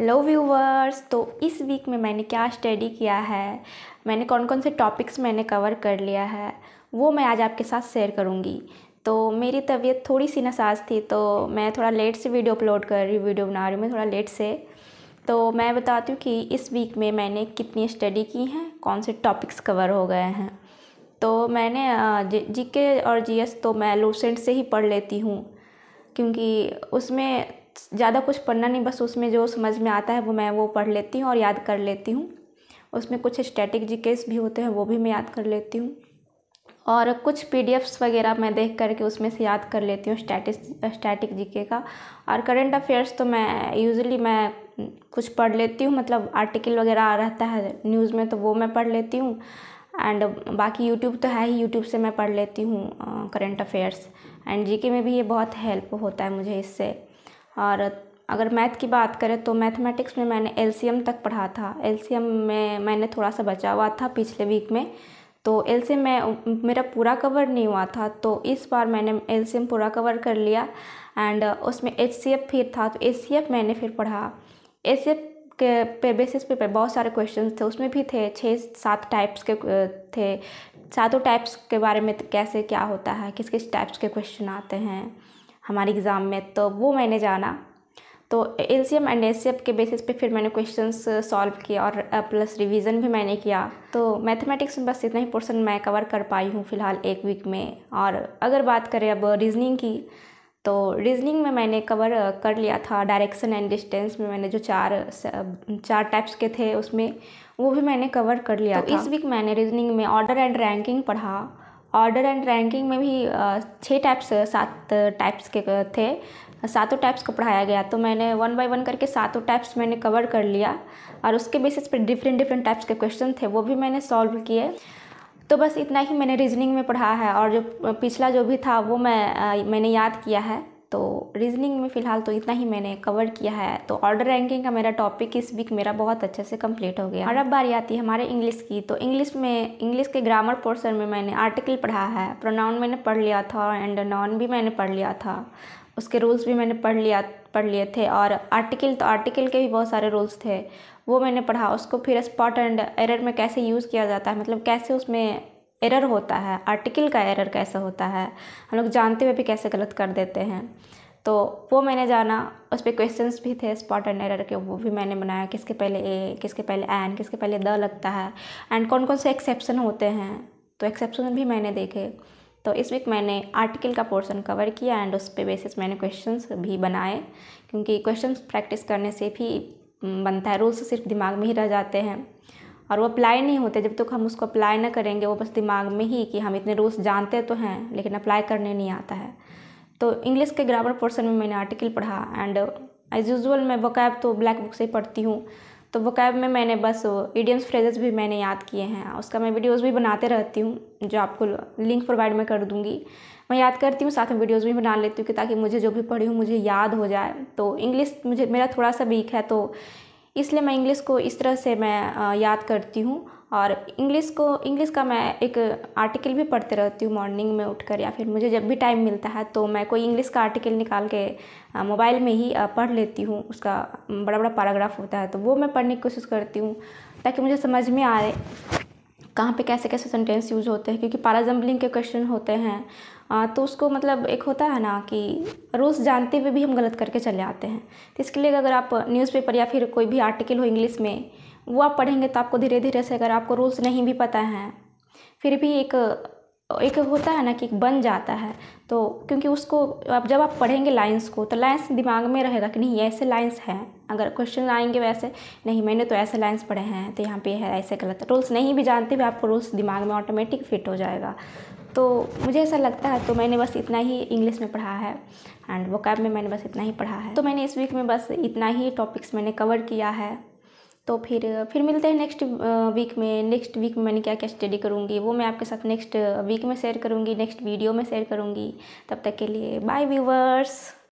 hello viewers तो इस week में मैंने क्या स्टडी किया है मैंने कौन कौन से टॉपिक्स मैंने कवर कर लिया है वो मैं आज आपके साथ शेयर करूँगी तो मेरी तबीयत थोड़ी सी नसाज थी तो मैं थोड़ा लेट से वीडियो अपलोड कर रही हूँ वीडियो बना रही हूँ मैं थोड़ा लेट से तो मैं बताती हूँ कि इस वीक में मैंने कितनी स्टडी की हैं कौन से टॉपिक्स कवर हो गए हैं तो मैंने जी के और जी तो मैं लूसेंट से ही पढ़ लेती हूँ क्योंकि उसमें ज़्यादा कुछ पढ़ना नहीं बस उसमें जो समझ में आता है वो मैं वो पढ़ लेती हूँ और याद कर लेती हूँ उसमें कुछ स्टैटिक जीकेस भी होते हैं वो भी मैं याद कर लेती हूँ और कुछ पी वगैरह मैं देख करके उसमें से याद कर लेती हूँ स्टैटिस स्टैटिक जीके का और करंट अफेयर्स तो मैं यूजली मैं कुछ पढ़ लेती हूँ मतलब आर्टिकल वगैरह आ रहता है न्यूज़ में तो वो मैं पढ़ लेती हूँ एंड बाकी यूट्यूब तो है ही यूट्यूब से मैं पढ़ लेती हूँ करंट अफेयर्स एंड जीके में भी ये बहुत हेल्प होता है मुझे इससे और अगर मैथ की बात करें तो मैथमेटिक्स में मैंने एल तक पढ़ा था एल में मैंने थोड़ा सा बचा हुआ था पिछले वीक में तो एल में मेरा पूरा कवर नहीं हुआ था तो इस बार मैंने एल पूरा कवर कर लिया एंड उसमें एच फिर था तो एच मैंने फिर पढ़ा एच के पे बेसिस पे, पे बहुत सारे क्वेश्चन थे उसमें भी थे छः सात टाइप्स के थे सातों टाइप्स के बारे में तो कैसे क्या होता है किस किस टाइप्स के क्वेश्चन आते हैं हमारे एग्ज़ाम में तो वो मैंने जाना तो L C M and S के बेसिस पे फिर मैंने क्वेश्चंस सॉल्व किए और प्लस रिवीजन भी मैंने किया तो मैथमेटिक्स में बस इतना ही पोर्सन मैं कवर कर पाई हूँ फ़िलहाल एक वीक में और अगर बात करें अब रीजनिंग की तो रीजनिंग में मैंने कवर कर लिया था डायरेक्शन एंड डिस्टेंस में मैंने जो चार चार टाइप्स के थे उसमें वो भी मैंने कवर कर लिया तो इस वीक मैंने रीजनिंग में ऑर्डर एंड रैंकिंग पढ़ा ऑर्डर एंड रैंकिंग में भी छः टाइप्स सात टाइप्स के थे सातों टाइप्स को पढ़ाया गया तो मैंने वन बाय वन करके सातों टाइप्स मैंने कवर कर लिया और उसके बेसिस पर डिफरेंट डिफरेंट टाइप्स के क्वेश्चन थे वो भी मैंने सॉल्व किए तो बस इतना ही मैंने रीजनिंग में पढ़ा है और जो पिछला जो भी था वो मैं मैंने याद किया है तो रीजनिंग में फ़िलहाल तो इतना ही मैंने कवर किया है तो ऑर्डर रैंकिंग का मेरा टॉपिक इस वीक मेरा बहुत अच्छे से कंप्लीट हो गया और अब बारी आती है हमारे इंग्लिश की तो इंग्लिश में इंग्लिश के ग्रामर पोर्सन में मैंने आर्टिकल पढ़ा है प्रोनाउन मैंने पढ़ लिया था एंड नॉन भी मैंने पढ़ लिया था उसके रूल्स भी मैंने पढ़ लिया पढ़ लिए थे और आर्टिकल तो आर्टिकल के भी बहुत सारे रूल्स थे वो मैंने पढ़ा उसको फिर स्पॉट एंड एरर में कैसे यूज़ किया जाता है मतलब कैसे उसमें एरर होता है आर्टिकल का एरर कैसे होता है हम लोग जानते हुए भी कैसे गलत कर देते हैं तो वो मैंने जाना उस पर क्वेश्चन भी थे स्पॉट एंड एरर के वो भी मैंने बनाया किसके पहले ए किसके पहले एन किसके पहले द लगता है एंड कौन कौन से एक्सेप्शन होते हैं तो एक्सेप्शन भी मैंने देखे तो इस वीक मैंने आर्टिकल का पोर्शन कवर किया एंड उस पर बेसिस मैंने क्वेश्चन भी बनाए क्योंकि क्वेश्चन प्रैक्टिस करने से भी बनता है रूल्स सिर्फ दिमाग में ही रह जाते हैं और वो अप्लाई नहीं होते जब तक तो हम उसको अप्लाई ना करेंगे वो बस दिमाग में ही कि हम इतने रूल्स जानते तो हैं लेकिन अप्लाई करने नहीं आता है तो इंग्लिश के ग्रामर पोर्सन में मैंने आर्टिकल पढ़ा एंड एज़ यूजल मैं वकैब तो ब्लैक बुक से ही पढ़ती हूँ तो वकैब में मैंने बस इडियम्स फ्रेजेस भी मैंने याद किए हैं उसका मैं वीडियोज़ भी बनाते रहती हूँ जो आपको लिंक प्रोवाइड मैं कर दूँगी मैं याद करती हूँ साथ में वीडियोज़ भी बना लेती हूँ कि ताकि मुझे जो भी पढ़ी हूँ मुझे याद हो जाए तो इंग्लिश मुझे मेरा थोड़ा सा वीक है तो इसलिए मैं इंग्लिश को इस तरह से मैं याद करती हूँ और इंग्लिश को इंग्लिश का मैं एक आर्टिकल भी पढ़ते रहती हूँ मॉर्निंग में उठकर या फिर मुझे जब भी टाइम मिलता है तो मैं कोई इंग्लिश का आर्टिकल निकाल के मोबाइल में ही पढ़ लेती हूँ उसका बड़ा बड़ा पैराग्राफ होता है तो वो मैं पढ़ने की कोशिश करती हूँ ताकि मुझे समझ में आए कहाँ पे कैसे कैसे सेंटेंस यूज़ होते हैं क्योंकि पाराजम्बलिंग के क्वेश्चन होते हैं आ, तो उसको मतलब एक होता है ना कि रोज़ जानते हुए भी हम गलत करके चले आते हैं तो इसके लिए अगर आप न्यूज़पेपर या फिर कोई भी आर्टिकल हो इंग्लिश में वो आप पढ़ेंगे तो आपको धीरे धीरे से अगर आपको रूल्स नहीं भी पता हैं फिर भी एक एक होता है ना कि बन जाता है तो क्योंकि उसको अब जब आप पढ़ेंगे लाइन्स को तो लाइन्स दिमाग में रहेगा कि नहीं ऐसे लाइन्स हैं अगर क्वेश्चन आएंगे वैसे नहीं मैंने तो ऐसे लाइन्स पढ़े हैं तो यहाँ पे है ऐसे गलत रूल्स नहीं भी जानते भी आपको रूल्स दिमाग में ऑटोमेटिक फिट हो जाएगा तो मुझे ऐसा लगता है तो मैंने बस इतना ही इंग्लिश में पढ़ा है एंड वो में मैंने बस इतना ही पढ़ा है तो मैंने इस वीक में बस इतना ही टॉपिक्स मैंने कवर किया है तो फिर फिर मिलते हैं नेक्स्ट वीक में नेक्स्ट वीक में मैंने क्या क्या स्टडी करूँगी वो मैं आपके साथ नेक्स्ट वीक में शेयर करूँगी नेक्स्ट वीडियो में शेयर करूँगी तब तक के लिए बाय व्यूवर्स